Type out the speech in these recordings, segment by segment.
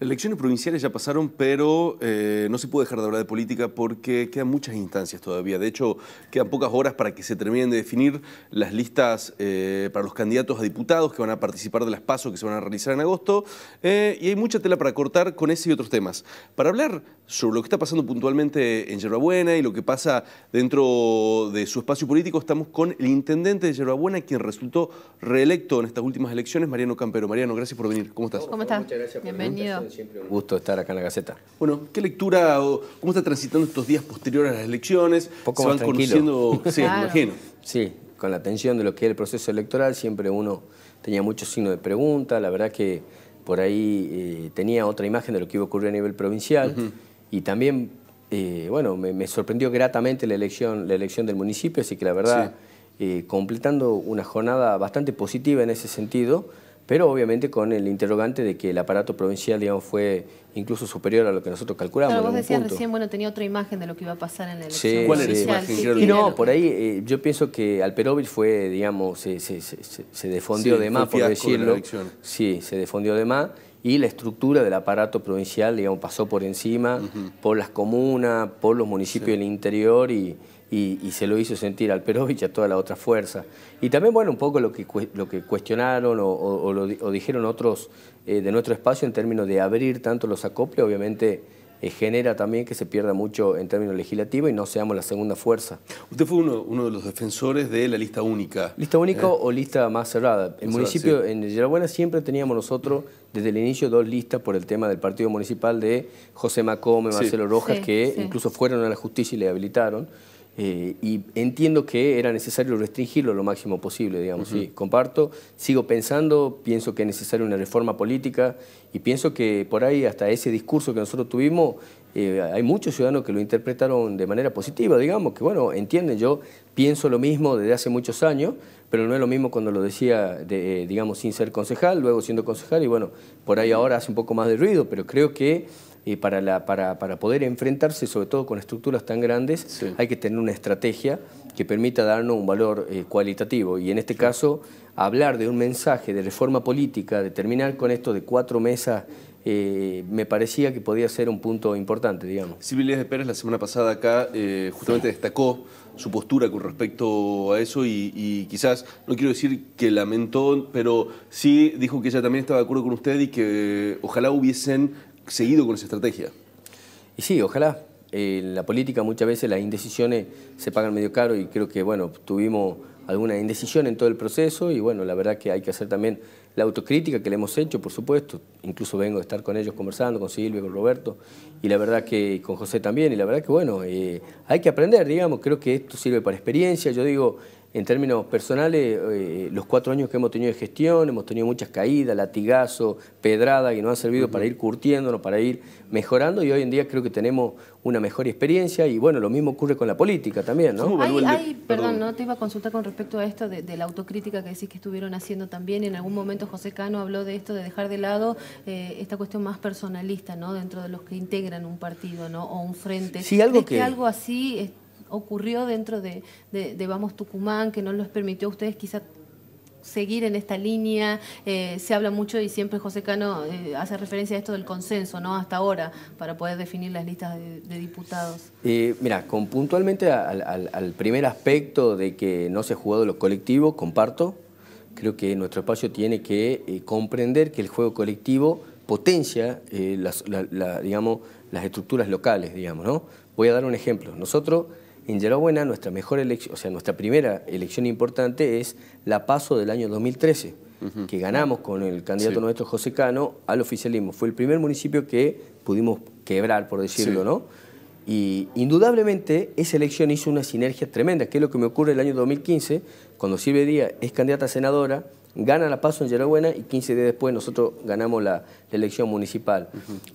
Las elecciones provinciales ya pasaron, pero eh, no se puede dejar de hablar de política porque quedan muchas instancias todavía. De hecho, quedan pocas horas para que se terminen de definir las listas eh, para los candidatos a diputados que van a participar de las pasos que se van a realizar en agosto. Eh, y hay mucha tela para cortar con ese y otros temas. Para hablar sobre lo que está pasando puntualmente en Yerbabuena y lo que pasa dentro de su espacio político, estamos con el intendente de Yerbabuena, quien resultó reelecto en estas últimas elecciones, Mariano Campero. Mariano, gracias por venir. ¿Cómo estás? ¿Cómo estás? Muchas gracias Bienvenido. Siempre un gusto estar acá en la Gaceta. Bueno, ¿qué lectura o cómo está transitando estos días posteriores a las elecciones? Poco ¿Se van Sí, me imagino. Sí, con la tensión de lo que es el proceso electoral, siempre uno tenía muchos signos de pregunta. La verdad que por ahí eh, tenía otra imagen de lo que iba a ocurrir a nivel provincial. Y también, eh, bueno, me, sorprendió gratamente la elección, la elección del municipio, así que la verdad, eh, completando una jornada bastante positiva en ese sentido pero obviamente con el interrogante de que el aparato provincial digamos, fue incluso superior a lo que nosotros calculamos. Pero vos decías recién, bueno, tenía otra imagen de lo que iba a pasar en la elección. Sí, ¿Cuál era no, por ahí eh, yo pienso que Alperovich fue, digamos, se, se, de más, por decirlo. sí, se defundió de más y la estructura del aparato provincial, digamos, pasó por encima, por las comunas, por los municipios del interior y y, se lo hizo sentir al Perovich y a toda la otra fuerza. Y también, bueno, un poco lo que, lo que cuestionaron o, lo, dijeron otros eh, de nuestro espacio en términos de abrir tanto los acoples, obviamente eh, genera también que se pierda mucho en términos legislativos y no seamos la segunda fuerza. Usted fue uno, de los defensores de la lista única. Lista única ¿eh? o lista más cerrada. En el municipio, en Yerabuena siempre teníamos nosotros desde el inicio dos listas por el tema del partido municipal de José Macome, Marcelo Rojas, que incluso fueron a la justicia y le habilitaron. Eh, y entiendo que era necesario restringirlo lo máximo posible, digamos, comparto, sigo pensando, pienso que es necesaria una reforma política y pienso que por ahí hasta ese discurso que nosotros tuvimos, eh, hay muchos ciudadanos que lo interpretaron de manera positiva, digamos, que bueno, entienden, yo pienso lo mismo desde hace muchos años, pero no es lo mismo cuando lo decía, eh, digamos, sin ser concejal, luego siendo concejal y bueno, por ahí ahora hace un poco más de ruido, pero creo que y para, la, para, poder enfrentarse, sobre todo con estructuras tan grandes, hay que tener una estrategia que permita darnos un valor eh, cualitativo. Y en este caso, hablar de un mensaje de reforma política, de terminar con esto de cuatro mesas eh, me parecía que podía ser un punto importante, digamos. Silvia de Pérez la semana pasada acá eh, justamente destacó su postura con respecto a eso y, y, quizás, no quiero decir que lamentó, pero sí dijo que ella también estaba de acuerdo con usted y que ojalá hubiesen seguido con esa estrategia. Y sí, ojalá. En eh, la política muchas veces las indecisiones se pagan medio caro y creo que, bueno, tuvimos alguna indecisión en todo el proceso y, bueno, la verdad que hay que hacer también la autocrítica que le hemos hecho, por supuesto. Incluso vengo de estar con ellos conversando, con Silvio, con Roberto y la verdad que con José también. Y la verdad que, bueno, eh, hay que aprender, digamos. Creo que esto sirve para experiencia. Yo digo, en términos personales, eh, los cuatro años que hemos tenido de gestión, hemos tenido muchas caídas, latigazos, pedradas que nos han servido para ir curtiéndonos, para ir mejorando y hoy en día creo que tenemos una mejor experiencia y bueno, lo mismo ocurre con la política también, ¿no? Hay, perdón, no te iba a consultar con respecto a esto de, la autocrítica que decís que estuvieron haciendo también. En algún momento José Cano habló de esto, de dejar de lado eh, esta cuestión más personalista, ¿no? Dentro de los que integran un partido, ¿no? O un frente. Sí, algo que... algo así ocurrió dentro de, Vamos Tucumán, que no les permitió a ustedes quizá seguir en esta línea. Eh, se habla mucho y siempre José Cano eh, hace referencia a esto del consenso, ¿no? Hasta ahora, para poder definir las listas de, diputados. Eh, mira, con puntualmente al, primer aspecto de que no se ha jugado lo colectivo, comparto. Creo que nuestro espacio tiene que comprender que el juego colectivo potencia las, digamos, las estructuras locales, digamos, ¿no? Voy a dar un ejemplo. Nosotros en Yarabuena nuestra mejor elección, o sea, nuestra primera elección importante es la PASO del año 2013, que ganamos con el candidato nuestro José Cano al oficialismo. Fue el primer municipio que pudimos quebrar, por decirlo, ¿no? Y indudablemente esa elección hizo una sinergia tremenda, que es lo que me ocurre el año 2015, cuando Silvia Díaz es candidata a senadora, gana la paso en Yerabuena y 15 días después nosotros ganamos la, elección municipal.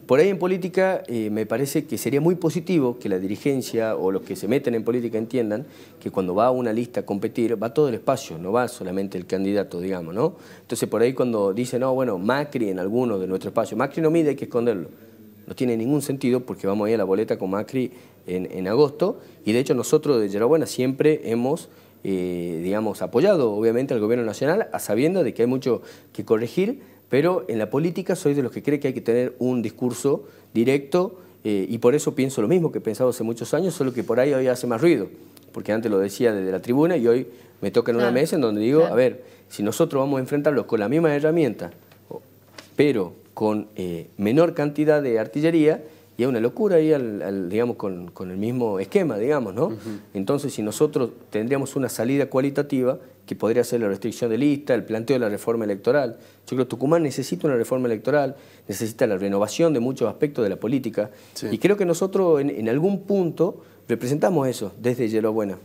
Por ahí en política eh, me parece que sería muy positivo que la dirigencia o los que se meten en política entiendan que cuando va a una lista a competir va todo el espacio, no va solamente el candidato, digamos, ¿no? Entonces por ahí cuando dicen, no, bueno, Macri en alguno de nuestro espacios, Macri no mide, hay que esconderlo. No tiene ningún sentido porque vamos a ir a la boleta con Macri en, en agosto y de hecho nosotros de Yerabuena siempre hemos... Eh, digamos, apoyado obviamente al gobierno nacional, sabiendo de que hay mucho que corregir, pero en la política soy de los que cree que hay que tener un discurso directo eh, y por eso pienso lo mismo que he pensado hace muchos años, solo que por ahí hoy hace más ruido, porque antes lo decía desde la tribuna y hoy me toca en una mesa en donde digo, a ver, si nosotros vamos a enfrentarlos con la misma herramienta, pero con eh, menor cantidad de artillería, y es una locura ir al, digamos, con, el mismo esquema, digamos, ¿no? Entonces, si nosotros tendríamos una salida cualitativa, que podría ser la restricción de lista, el planteo de la reforma electoral. Yo creo que Tucumán necesita una reforma electoral, necesita la renovación de muchos aspectos de la política. Y creo que nosotros en, algún punto representamos eso desde Yerobuena.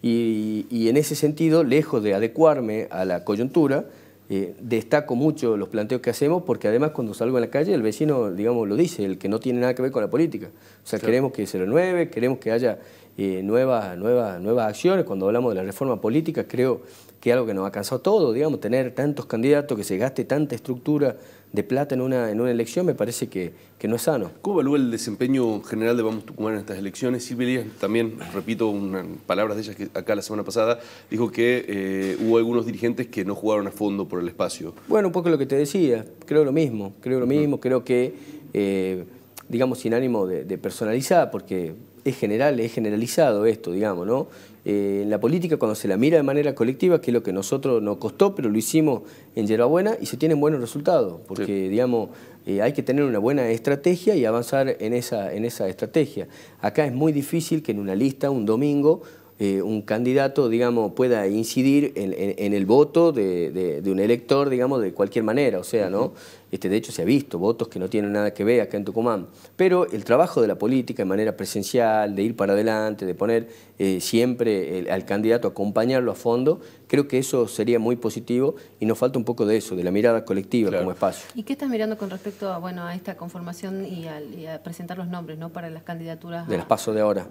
Y, y en ese sentido, lejos de adecuarme a la coyuntura, eh, destaco mucho los planteos que hacemos porque además cuando salgo en la calle el vecino, digamos, lo dice, el que no tiene nada que ver con la política. O sea, queremos que se renueve, queremos que haya eh, nuevas, nuevas, nuevas acciones. Cuando hablamos de la reforma política, creo que es algo que nos ha cansado todo, digamos, tener tantos candidatos, que se gaste tanta estructura de plata en una, en una elección me parece que, no es sano. ¿Cómo evalúa el desempeño general de Vamos Tucumán en estas elecciones? Silvia también, repito, unas palabras de ella que acá la semana pasada, dijo que eh, hubo algunos dirigentes que no jugaron a fondo por el espacio. Bueno, un poco lo que te decía, creo lo mismo, creo lo mismo, creo que, eh, digamos, sin ánimo de, de personalizar, porque es general, es generalizado esto, digamos, ¿no? en eh, la política cuando se la mira de manera colectiva, que es lo que nosotros nos costó, pero lo hicimos en buena y se tienen buenos resultados, porque digamos, eh, hay que tener una buena estrategia y avanzar en esa, en esa estrategia. Acá es muy difícil que en una lista, un domingo, eh, un candidato, digamos, pueda incidir en, el voto de, un elector, digamos, de cualquier manera. O sea, ¿no? Este, de hecho, se ha visto votos que no tienen nada que ver acá en Tucumán. Pero el trabajo de la política de manera presencial, de ir para adelante, de poner eh, siempre al candidato, acompañarlo a fondo, Creo que eso sería muy positivo y nos falta un poco de eso, de la mirada colectiva como espacio. ¿Y qué estás mirando con respecto a, bueno, a esta conformación y a, presentar los nombres ¿no? para las candidaturas? De las PASO de ahora.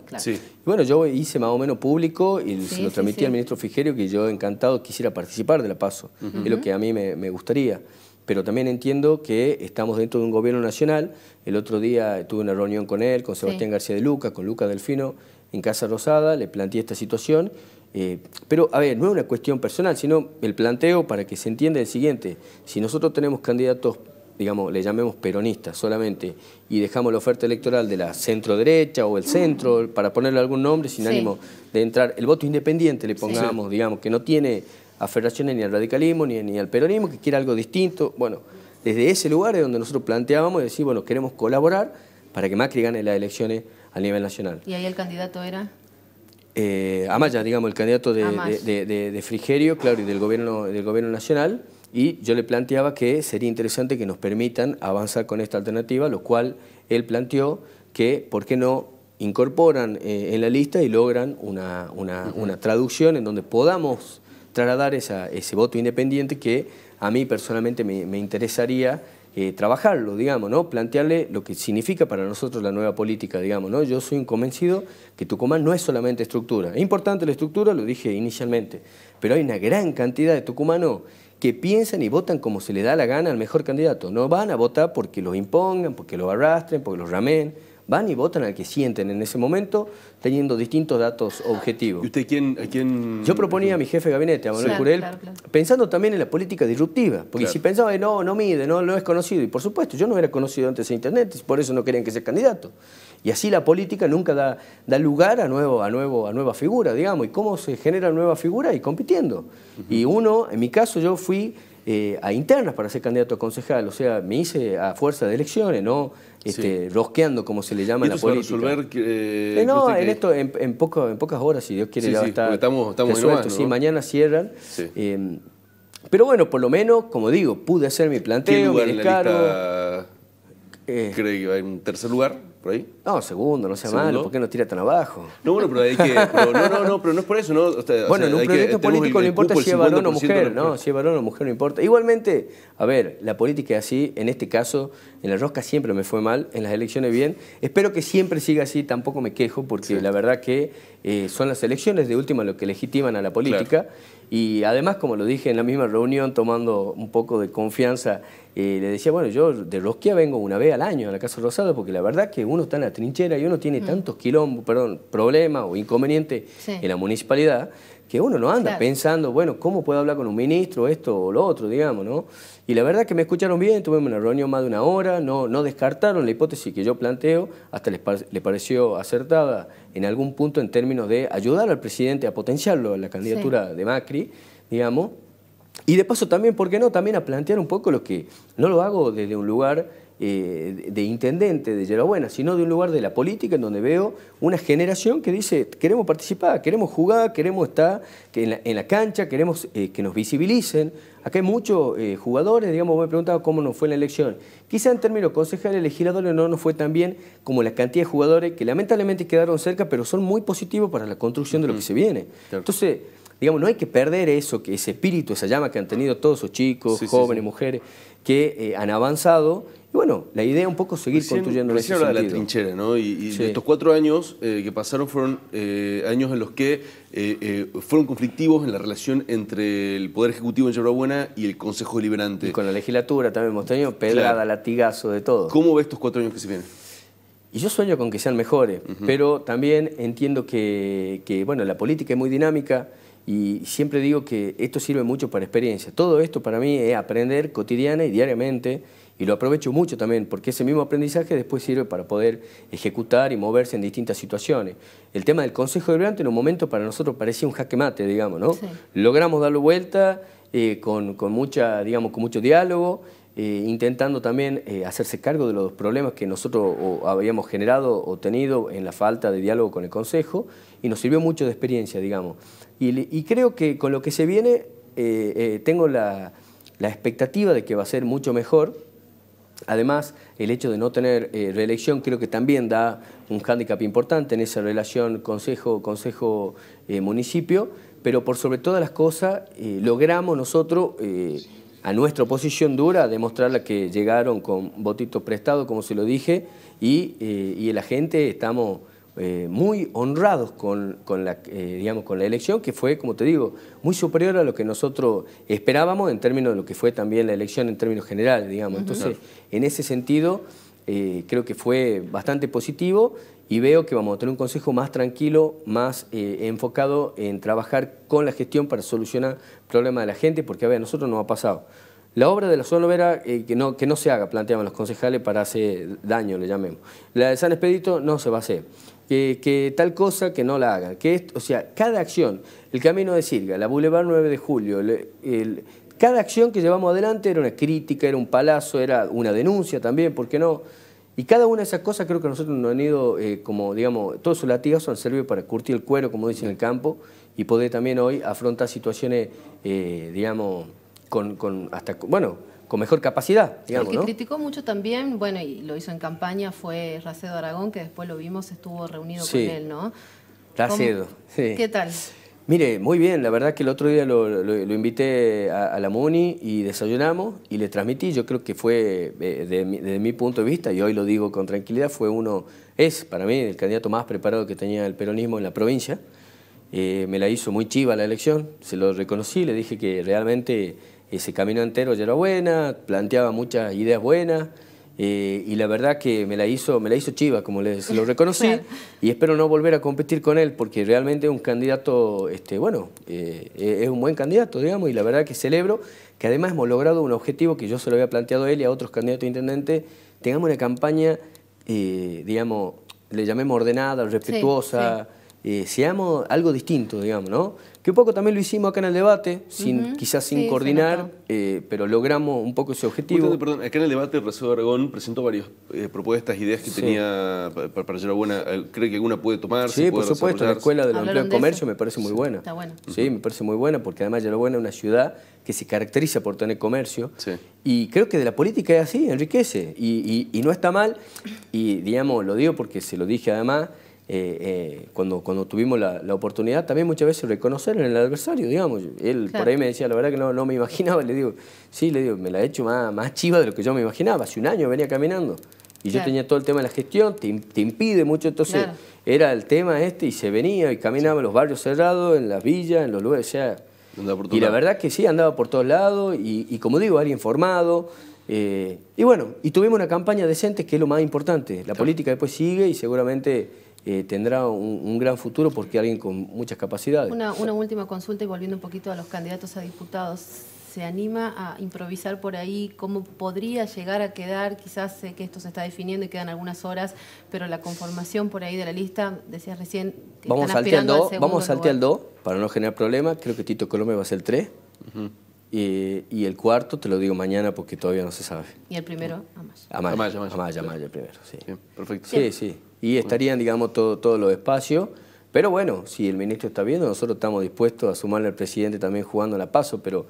bueno, yo hice más o menos público y se lo transmití al ministro Figerio que yo encantado quisiera participar de la paso. Es lo que a mí me, gustaría pero también entiendo que estamos dentro de un gobierno nacional. El otro día tuve una reunión con él, con Sebastián García de Luca, con Luca Delfino, en Casa Rosada, le planteé esta situación eh, pero, a ver, no es una cuestión personal, sino el planteo para que se entienda el siguiente. Si nosotros tenemos candidatos, digamos, le llamemos peronistas solamente, y dejamos la oferta electoral de la centro derecha o el mm. centro, para ponerle algún nombre sin ánimo de entrar, el voto independiente le pongamos, digamos, que no tiene aferraciones ni al radicalismo ni, ni al peronismo, que quiere algo distinto. Bueno, desde ese lugar es donde nosotros planteábamos y decir, bueno, queremos colaborar para que Macri gane las elecciones a nivel nacional. ¿Y ahí el candidato era? eh, Amaya, digamos, el candidato de, Frigerio, claro, y del gobierno, del gobierno nacional, y yo le planteaba que sería interesante que nos permitan avanzar con esta alternativa, lo cual él planteó que, ¿por qué no incorporan eh, en la lista y logran una, traducción en donde podamos trasladar ese voto independiente que a mí personalmente me, me interesaría eh, trabajarlo, digamos, ¿no? Plantearle lo que significa para nosotros la nueva política, digamos, ¿no? Yo soy un convencido que Tucumán no es solamente estructura. Es importante la estructura, lo dije inicialmente, pero hay una gran cantidad de tucumanos que piensan y votan como se le da la gana al mejor candidato. No van a votar porque los impongan, porque los arrastren, porque los ramen van y votan al que sienten en ese momento, teniendo distintos datos objetivos. ¿Y usted quién, a quién...? Yo proponía a mi jefe de gabinete, a Manuel pensando también en la política disruptiva, porque si pensaba, no, no mide, no, lo es conocido, y por supuesto, yo no era conocido antes de Internet, por eso no querían que sea candidato. Y así la política nunca da, da lugar a, nuevo, a, nuevo, a nueva figura, digamos. ¿Y cómo se genera nueva figura? Y compitiendo. Y uno, en mi caso, yo fui eh, a internas para ser candidato a concejal, o sea, me hice a fuerza de elecciones, no este, rosqueando, como se le llama en la política. a resolver eh, eh, no, en esto, en, en, poco, en, pocas horas, si Dios quiere, estamos, estamos Sí, mañana cierran. Em, pero bueno, por lo menos, como digo, pude hacer mi planteo, ¿Qué lugar mi eh. que va en tercer lugar? por ahí? No, segundo, no sea malo, ¿por qué no tira tan abajo? No, bueno, pero que. Pero, no, no, no, pero no es por eso, ¿no? bueno, en un proyecto político no importa si es varón o mujer, ¿no? Si es varón o mujer no importa. Igualmente, a ver, la política es así, en este caso, en la rosca siempre me fue mal, en las elecciones bien. Espero que siempre siga así, tampoco me quejo, porque la verdad que eh, son las elecciones de última lo que legitiman a la política. Y además, como lo dije en la misma reunión, tomando un poco de confianza, eh, le decía, bueno, yo de Rosquía vengo una vez al año a la Casa Rosada, porque la verdad que uno está en la trinchera y uno tiene mm. tantos quilombos, perdón, problemas o inconvenientes en la municipalidad, que uno no anda pensando, bueno, ¿cómo puedo hablar con un ministro, esto o lo otro, digamos, ¿no? Y la verdad que me escucharon bien, tuvimos una reunión más de una hora, no, no descartaron la hipótesis que yo planteo, hasta les, pareció acertada en algún punto en términos de ayudar al presidente a potenciarlo en la candidatura de Macri, digamos. Y de paso también, ¿por qué no? También a plantear un poco lo que no lo hago desde un lugar eh, de intendente de Yerobuena, sino de un lugar de la política en donde veo una generación que dice, queremos participar, queremos jugar, queremos estar en la, en la cancha, queremos eh, que nos visibilicen. Acá hay muchos eh, jugadores, digamos, me he preguntado cómo nos fue la elección. Quizá en términos concejales, legisladores no nos fue tan bien como la cantidad de jugadores que lamentablemente quedaron cerca, pero son muy positivos para la construcción de lo que se viene. Entonces, digamos, no hay que perder eso, que ese espíritu, esa llama que han tenido todos esos chicos, jóvenes, mujeres, que han avanzado y bueno, la idea un poco seguir construyendo la ese de la trinchera, ¿no? Y, estos cuatro años eh, que pasaron fueron eh, años en los que eh, fueron conflictivos en la relación entre el Poder Ejecutivo en buena y el Consejo deliberante con la legislatura también hemos tenido pedrada, latigazo, de todo. ¿Cómo ves estos cuatro años que se vienen? Y yo sueño con que sean mejores, pero también entiendo que, que, bueno, la política es muy dinámica y siempre digo que esto sirve mucho para experiencia. Todo esto para mí es aprender cotidiana y diariamente y lo aprovecho mucho también, porque ese mismo aprendizaje después sirve para poder ejecutar y moverse en distintas situaciones. El tema del Consejo de Deliberante en un momento para nosotros parecía un jaque mate, digamos, ¿no? Logramos darle vuelta eh, con, con, mucha, digamos, con mucho diálogo, eh, intentando también eh, hacerse cargo de los problemas que nosotros habíamos generado o tenido en la falta de diálogo con el Consejo, y nos sirvió mucho de experiencia, digamos. Y, creo que con lo que se viene tengo la, la expectativa de que va a ser mucho mejor Además, el hecho de no tener eh, reelección creo que también da un hándicap importante en esa relación consejo consejo, eh, municipio, pero por sobre todas las cosas eh, logramos nosotros, a nuestra oposición dura, demostrarla que llegaron con votitos prestados, como se lo dije, y, y la gente estamos eh, muy honrados con, la, eh, digamos, con la elección, que fue, como te digo, muy superior a lo que nosotros esperábamos en términos de lo que fue también la elección en términos generales, digamos. Entonces, en ese sentido, eh, creo que fue bastante positivo y veo que vamos a tener un consejo más tranquilo, más enfocado en trabajar con la gestión para solucionar problemas de la gente, porque a ver, a nosotros no ha pasado. La obra de la zona que, no, que no se haga, planteaban los concejales, para hacer daño, le llamemos. La de San Expedito no se va a hacer que, tal cosa que no la hagan. Que esto, o sea, cada acción, el camino de Sirga, la Boulevard 9 de Julio, cada acción que llevamos adelante era una crítica, era un palazo, era una denuncia también, ¿por qué no? Y cada una de esas cosas creo que nosotros nos han ido, eh, como digamos, todos sus latigazos han servido para curtir el cuero, como dicen en el campo, y poder también hoy afrontar situaciones, eh, digamos, con, con hasta, bueno, con mejor capacidad, digamos, El que criticó mucho también, bueno, y lo hizo en campaña, fue Racedo Aragón, que después lo vimos, estuvo reunido con él, ¿no? Racedo, ¿Qué tal? Mire, muy bien, la verdad que el otro día lo, invité a, la MUNI y desayunamos y le transmití, yo creo que fue, eh, de, mi, desde mi punto de vista, y hoy lo digo con tranquilidad, fue uno, es para mí el candidato más preparado que tenía el peronismo en la provincia, eh, me la hizo muy chiva la elección, se lo reconocí, le dije que realmente ese camino entero ya era buena, planteaba muchas ideas buenas. Eh, y la verdad que me la hizo, me la hizo chiva, como les lo reconocí, y espero no volver a competir con él, porque realmente es un candidato, este, bueno, eh, e, es un buen candidato, digamos, y la verdad que celebro que además hemos logrado un objetivo que yo se lo había planteado a él y a otros candidatos a intendente, tengamos una campaña, eh, digamos, le llamemos ordenada, respetuosa, seamos algo distinto, digamos, ¿no? Y un poco también lo hicimos acá en el debate, sin, quizás sin coordinar, eh, pero logramos un poco ese objetivo. acá en el debate de Aragón presentó varias eh, propuestas, ideas que tenía para, para buena. Eh, ¿Cree que alguna puede tomar? Sí, por supuesto, la Escuela del Empleo y Comercio me parece muy buena. Sí, me parece muy buena porque además Yarabuena es una ciudad que se caracteriza por tener comercio. Y creo que de la política es así, enriquece. Y, y no está mal. Y digamos, lo digo porque se lo dije además, eh, eh, cuando, cuando tuvimos la, oportunidad, también muchas veces reconocer en el adversario, digamos. Él por ahí me decía, la verdad que no, no me imaginaba, le digo, sí, le digo, me la he hecho más, más chiva de lo que yo me imaginaba, hace un año venía caminando. Y yo tenía todo el tema de la gestión, te, impide mucho, entonces era el tema este y se venía y caminaba en los barrios cerrados, en las villas, en los lugares, Y la verdad que sí, andaba por todos lados y, como digo, alguien formado, eh, y bueno, y tuvimos una campaña decente, que es lo más importante. La política después sigue y seguramente eh, tendrá un, gran futuro porque alguien con muchas capacidades. Una, última consulta y volviendo un poquito a los candidatos a diputados. ¿Se anima a improvisar por ahí? ¿Cómo podría llegar a quedar? Quizás sé que esto se está definiendo y quedan algunas horas, pero la conformación por ahí de la lista, decías recién, que vamos a saltar al Vamos para no generar problemas. Creo que Tito Colomé va a ser el 3. Y, el cuarto te lo digo mañana porque todavía no se sabe. ¿Y el primero? Amaya. Amaya, Amaya, Amaya, Amaya, el primero, sí. perfecto. Sí, sí y estarían, digamos, todos los espacios. Pero bueno, si el ministro está viendo, nosotros estamos dispuestos a sumarle al presidente también jugando la paso, pero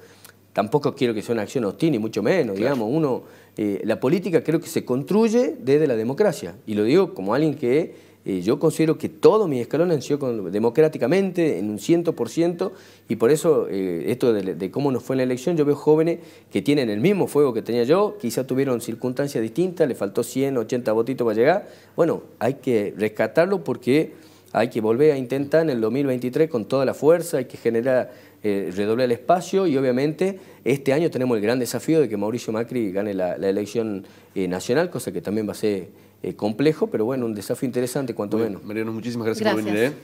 tampoco quiero que sea una acción hostil, ni mucho menos, digamos. Uno, eh, la política creo que se construye desde la democracia, y lo digo como alguien que eh, yo considero que todo mi escalón nació democráticamente, en un 100%, y por eso eh, esto de, cómo nos fue en la elección, yo veo jóvenes que tienen el mismo fuego que tenía yo, quizá tuvieron circunstancias distintas, le faltó 100, 80 votitos para llegar. Bueno, hay que rescatarlo porque hay que volver a intentar en el 2023 con toda la fuerza, hay que generar, eh, redoblar el espacio y obviamente este año tenemos el gran desafío de que Mauricio Macri gane la elección nacional, cosa que también va a ser eh, complejo, pero bueno, un desafío interesante cuanto menos. Mariano, muchísimas gracias, por venir. ¿eh?